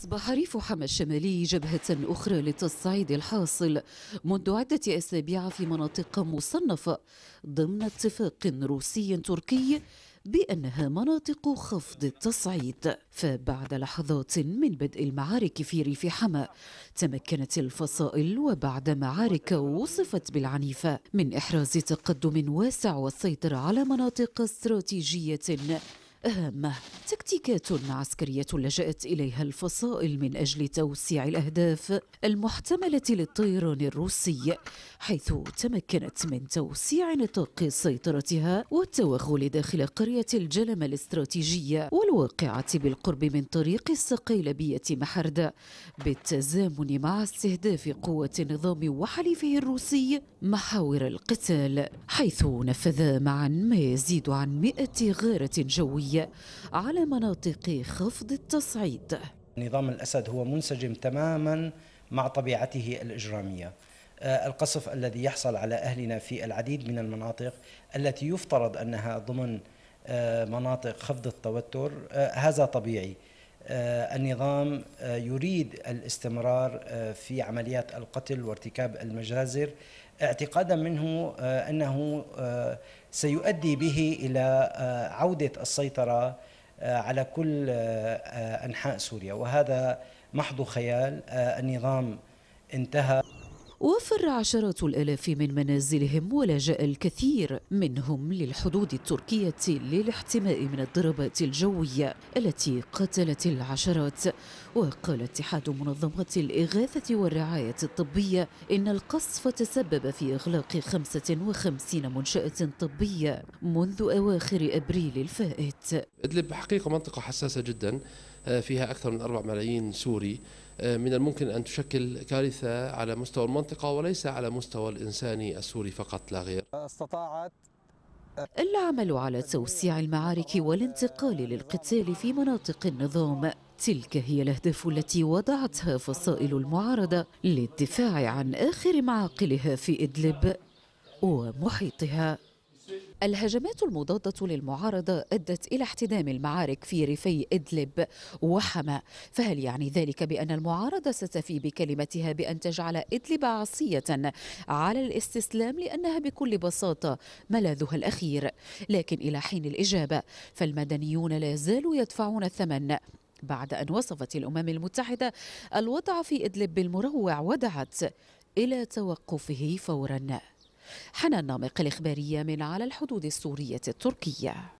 أصبح ريف حما الشمالي جبهة أخرى للتصعيد الحاصل منذ عدة أسابيع في مناطق مصنفة ضمن اتفاق روسي تركي بأنها مناطق خفض التصعيد فبعد لحظات من بدء المعارك في ريف حما تمكنت الفصائل وبعد معارك وصفت بالعنيفة من إحراز تقدم واسع والسيطرة على مناطق استراتيجية هامة تكتيكات عسكرية لجأت إليها الفصائل من أجل توسيع الأهداف المحتملة للطيران الروسي حيث تمكنت من توسيع نطاق سيطرتها والتوغل داخل قرية الجلمة الاستراتيجية والواقعة بالقرب من طريق الصقيلبية محردة بالتزامن مع استهداف قوة النظام وحليفه الروسي محاور القتال حيث نفذ معا ما يزيد عن 100 غارة جوية الجوي على مناطق خفض التصعيد نظام الأسد هو منسجم تماما مع طبيعته الإجرامية آه، القصف الذي يحصل على أهلنا في العديد من المناطق التي يفترض أنها ضمن آه، مناطق خفض التوتر آه، هذا طبيعي آه، النظام آه، يريد الاستمرار آه، في عمليات القتل وارتكاب المجازر اعتقادا منه انه سيؤدي به الى عوده السيطره على كل انحاء سوريا وهذا محض خيال النظام انتهى وفر عشرات الآلاف من منازلهم ولجأ الكثير منهم للحدود التركية للاحتماء من الضربات الجوية التي قتلت العشرات وقال اتحاد منظمات الإغاثة والرعاية الطبية إن القصف تسبب في إغلاق 55 منشأة طبية منذ أواخر أبريل الفائت إدلب حقيقة منطقة حساسة جدا آه، فيها أكثر من 4 ملايين سوري آه، من الممكن أن تشكل كارثة على مستوى المنطقة وليس على مستوى الإنساني السوري فقط لا غير استطاعت العمل على توسيع المعارك والانتقال للقتال في مناطق النظام تلك هي الأهداف التي وضعتها فصائل المعارضة للدفاع عن آخر معاقلها في إدلب ومحيطها الهجمات المضادة للمعارضة أدت إلى احتدام المعارك في ريفي إدلب وحما فهل يعني ذلك بأن المعارضة ستفي بكلمتها بأن تجعل إدلب عصية على الاستسلام لأنها بكل بساطة ملاذها الأخير لكن إلى حين الإجابة فالمدنيون لا زالوا يدفعون الثمن بعد أن وصفت الأمم المتحدة الوضع في إدلب بالمروع ودعت إلى توقفه فوراً حنان نامق الإخبارية من على الحدود السورية التركية